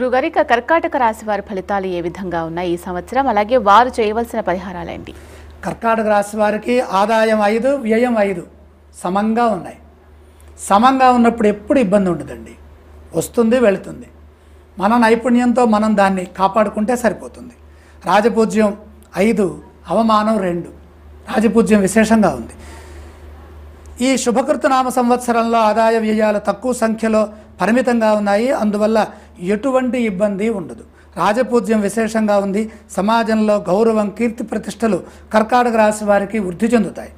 గురువు ఇక కర్కాటక రాశి వారి ఫలితాలు ఏ విధంగా ఉన్నాయి ఈ సంవత్సరం అలాగే వారు చేయవలసిన పరిహారాలు ఏంటి కర్కాటక రాశి వారికి ఆదాయం ఐదు వ్యయం ఐదు సమంగా ఉన్నాయి సమంగా ఉన్నప్పుడు ఎప్పుడు ఇబ్బంది ఉండదండి వస్తుంది వెళుతుంది మన నైపుణ్యంతో మనం దాన్ని కాపాడుకుంటే సరిపోతుంది రాజపూజ్యం ఐదు అవమానం రెండు రాజపూజ్యం విశేషంగా ఉంది ఈ శుభకృతనామ సంవత్సరంలో ఆదాయ వ్యయాలు తక్కువ సంఖ్యలో పరిమితంగా ఉన్నాయి అందువల్ల ఎటువంటి ఇబ్బంది ఉండదు రాజపూజ్యం విశేషంగా ఉంది సమాజంలో గౌరవం కీర్తి ప్రతిష్టలు కర్కాటక రాశి వారికి వృద్ధి చెందుతాయి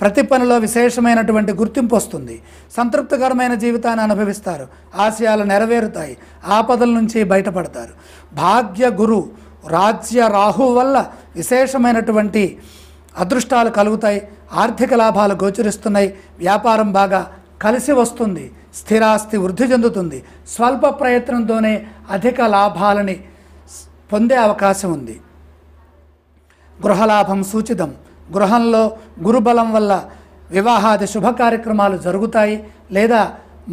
ప్రతి పనిలో విశేషమైనటువంటి గుర్తింపు వస్తుంది సంతృప్తికరమైన జీవితాన్ని అనుభవిస్తారు ఆశయాలు నెరవేరుతాయి ఆపదల నుంచి బయటపడతారు భాగ్య గురు రాజ్య రాహు వల్ల విశేషమైనటువంటి అదృష్టాలు కలుగుతాయి ఆర్థిక లాభాలు గోచరిస్తున్నాయి వ్యాపారం బాగా కలిసి వస్తుంది స్థిరాస్తి వృద్ధి చెందుతుంది స్వల్ప ప్రయత్నంతోనే అధిక లాభాలని పొందే అవకాశం ఉంది గృహలాభం సూచితం గృహంలో గురుబలం వల్ల వివాహాది శుభ కార్యక్రమాలు జరుగుతాయి లేదా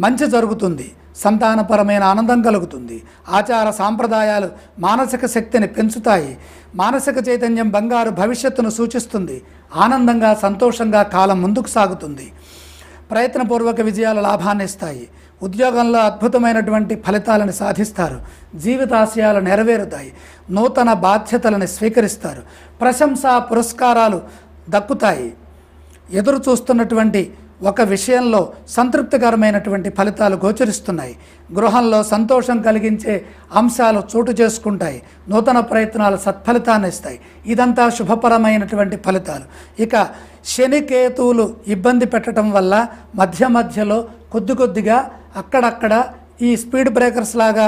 మంచి జరుగుతుంది సంతానపరమైన ఆనందం కలుగుతుంది ఆచార సాంప్రదాయాలు మానసిక శక్తిని పెంచుతాయి మానసిక చైతన్యం బంగారు భవిష్యత్తును సూచిస్తుంది ఆనందంగా సంతోషంగా కాలం ముందుకు సాగుతుంది ప్రయత్నపూర్వక విజయాల లాభాన్ని ఇస్తాయి ఉద్యోగంలో అద్భుతమైనటువంటి ఫలితాలను సాధిస్తారు జీవితాశయాలు నెరవేరుతాయి నూతన బాధ్యతలను స్వీకరిస్తారు ప్రశంస పురస్కారాలు దక్కుతాయి ఎదురు చూస్తున్నటువంటి ఒక విషయంలో సంతృప్తికరమైనటువంటి ఫలితాలు గోచరిస్తున్నాయి గృహంలో సంతోషం కలిగించే అంశాలు చోటు చేసుకుంటాయి నూతన ప్రయత్నాలు సత్ఫలితాన్ని ఇస్తాయి ఇదంతా శుభపరమైనటువంటి ఫలితాలు ఇక శనికేతువులు ఇబ్బంది పెట్టడం వల్ల మధ్య మధ్యలో కొద్ది కొద్దిగా అక్కడక్కడ ఈ స్పీడ్ బ్రేకర్స్ లాగా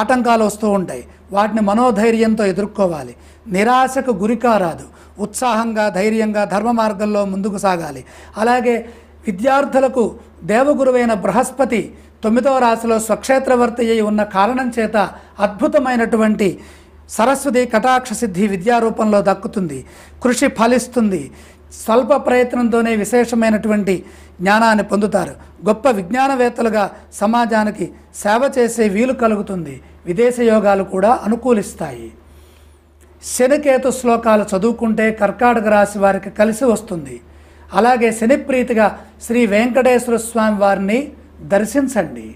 ఆటంకాలు వస్తూ ఉంటాయి వాటిని మనోధైర్యంతో ఎదుర్కోవాలి నిరాశకు గురికారాదు ఉత్సాహంగా ధైర్యంగా ధర్మ మార్గంలో ముందుకు సాగాలి అలాగే విద్యార్థులకు దేవగురువైన బృహస్పతి తొమ్మిదవ రాశిలో స్వక్షేత్రవర్తి అయి ఉన్న కారణం చేత అద్భుతమైనటువంటి సరస్వతి కటాక్ష సిద్ధి విద్యారూపంలో దక్కుతుంది కృషి ఫలిస్తుంది స్వల్ప ప్రయత్నంతోనే విశేషమైనటువంటి జ్ఞానాన్ని పొందుతారు గొప్ప విజ్ఞానవేత్తలుగా సమాజానికి సేవ చేసే వీలు కలుగుతుంది విదేశయోగాలు కూడా అనుకూలిస్తాయి శనికేతు శ్లోకాలు చదువుకుంటే కర్కాటక రాశి వారికి కలిసి వస్తుంది అలాగే శనిప్రీతిగా శ్రీ వెంకటేశ్వర స్వామి వారిని దర్శించండి